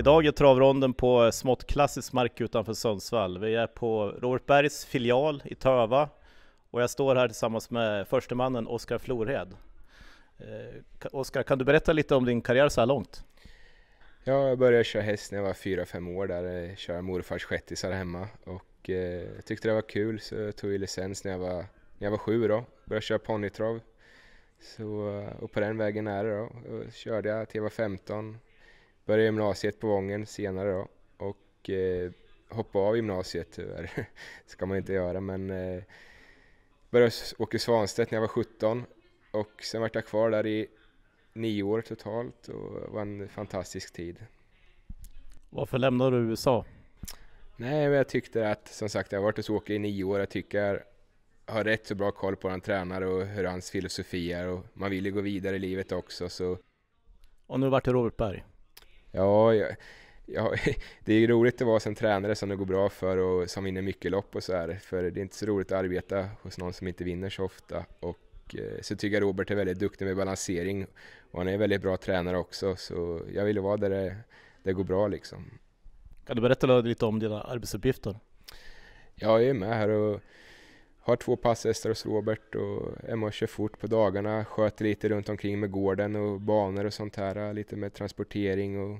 Idag är travronden på smått klassisk mark utanför Sundsvall. Vi är på Robertsbergs filial i Töva och jag står här tillsammans med förstemannen Oskar Florhed. Eh, Oskar, kan du berätta lite om din karriär så här långt? Ja, jag började köra häst när jag var fyra fem år där, jag eh, körde morfars shettisar hemma och eh, jag tyckte det var kul så jag tog licens när jag var, när jag var sju då, började köra ponnytrav. Så, eh, och på den vägen är det då. Och körde jag till jag var 15 började gymnasiet på Vången senare då och eh, hoppade av gymnasiet tyvärr. ska man inte göra men eh, började åka Svanstedt när jag var 17 och sen var jag kvar där i nio år totalt och det var en fantastisk tid. Varför lämnade du USA? Nej, men jag tyckte att som sagt, jag har varit hos Åke i nio år. Jag tycker jag har rätt så bra koll på hur tränare och hur hans filosofi är och man vill ju gå vidare i livet också så. Och nu vart det Robert Berg? Ja, jag, ja, det är ju roligt att vara som tränare som det går bra för och som vinner mycket lopp och så här. För det är inte så roligt att arbeta hos någon som inte vinner så ofta. Och eh, så tycker jag Robert är väldigt duktig med balansering och han är en väldigt bra tränare också. Så jag vill vara där det, det går bra liksom. Kan du berätta lite om dina arbetsuppgifter? Ja, Jag är med här och har två passhästar hos Robert och Emma kör fort på dagarna, sköter lite runt omkring med gården och banor och sånt här, lite med transportering och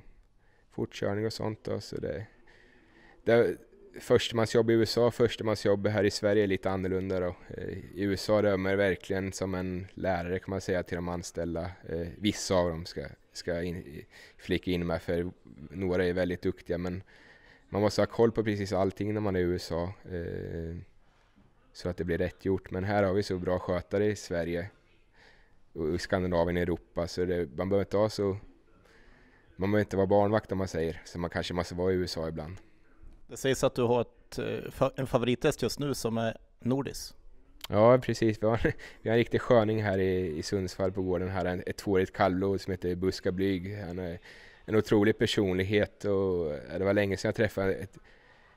fortkörning och sånt då, så det, det Förstemansjobb i USA, förstemansjobb här i Sverige är lite annorlunda då. Eh, I USA dömer verkligen som en lärare kan man säga till de anställda. Eh, vissa av dem ska, ska in, flika in med för några är väldigt duktiga men man måste ha koll på precis allting när man är i USA. Eh, så att det blir rätt gjort. Men här har vi så bra skötare i Sverige och i Skandinavien och Europa så det, man behöver inte ha så... Man behöver inte vara barnvakt om man säger, så man kanske måste vara i USA ibland. Det sägs att du har ett, eh, en favorittest just nu som är Nordis. Ja, precis. Vi har, vi har en riktig sköning här i, i Sundsvall på gården. Här ett tvåårigt kallblod som heter Buska Blyg. Han är en otrolig personlighet och eh, det var länge sedan jag träffade ett,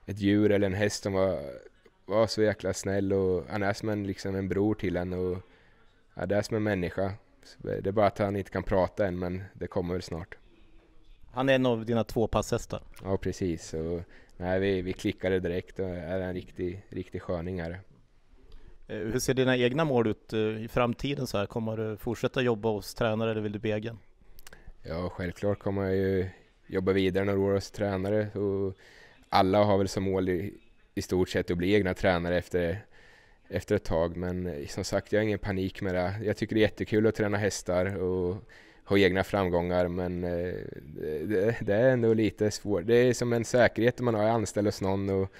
ett djur eller en häst som var var så jäkla snäll och han är som en, liksom en bror till en och ja, det är som en människa. Det är bara att han inte kan prata än men det kommer väl snart. Han är en av dina två passhästar? Ja precis. Och, nej, vi, vi klickade direkt och är en riktig, riktig sköning här. Eh, hur ser dina egna mål ut eh, i framtiden? Så här? Kommer du fortsätta jobba hos tränare eller vill du bli egen? Ja, självklart kommer jag ju jobba vidare några år hos tränare. Och alla har väl som mål i stort sett att bli egna tränare efter, efter ett tag. Men som sagt, jag har ingen panik med det. Jag tycker det är jättekul att träna hästar och ha egna framgångar, men eh, det, det är ändå lite svårt. Det är som en säkerhet man har anställd hos någon och,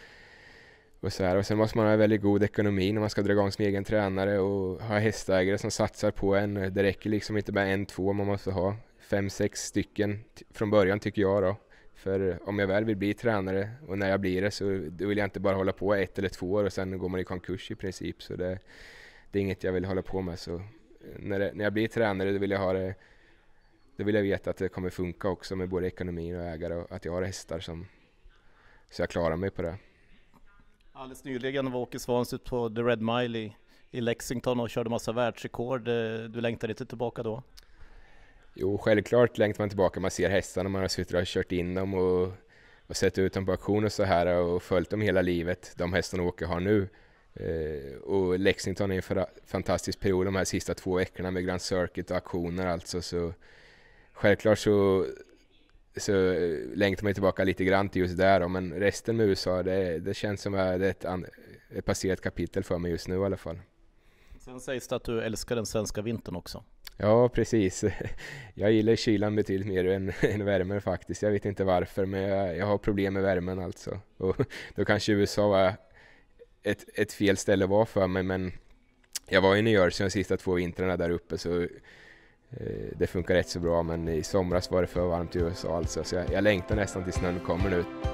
och så här. Och sen måste man ha väldigt god ekonomi när man ska dra igång som egen tränare och ha hästägare som satsar på en. Det räcker liksom inte med en, två, man måste ha fem, sex stycken från början tycker jag då. För om jag väl vill bli tränare och när jag blir det så vill jag inte bara hålla på ett eller två år och sen går man i konkurs i princip. Så det, det är inget jag vill hålla på med. Så eh, när, det, när jag blir tränare då vill jag ha det då vill jag veta att det kommer funka också med både ekonomin och ägare och att jag har hästar som så jag klarar mig på det. Alldeles nyligen var Åke Svans ut på The Red Mile i, i Lexington och körde massa världsrekord. Eh, du längtar inte tillbaka då? Jo, självklart längtar man tillbaka. Man ser hästarna, man har suttit och kört in dem och, och sett ut dem på auktion och så här och följt dem hela livet, de hästarna Åke har nu. Eh, och Lexington är en för, fantastisk period de här sista två veckorna med Grand Circuit och auktioner alltså. Så självklart så, så längtar man tillbaka lite grann till just där men resten med USA, det, det känns som att det är ett, ett passerat kapitel för mig just nu i alla fall. Sen sägs det att du älskar den svenska vintern också. Ja, precis. Jag gillar kylan betydligt mer än, än värmen faktiskt. Jag vet inte varför, men jag, jag har problem med värmen alltså. Och då kanske USA var ett, ett fel ställe att var för mig, men jag var i New Jersey de sista två vintrarna där uppe, så eh, det funkar rätt så bra. Men i somras var det för varmt i USA alltså, så jag, jag längtar nästan tills snön kommer nu.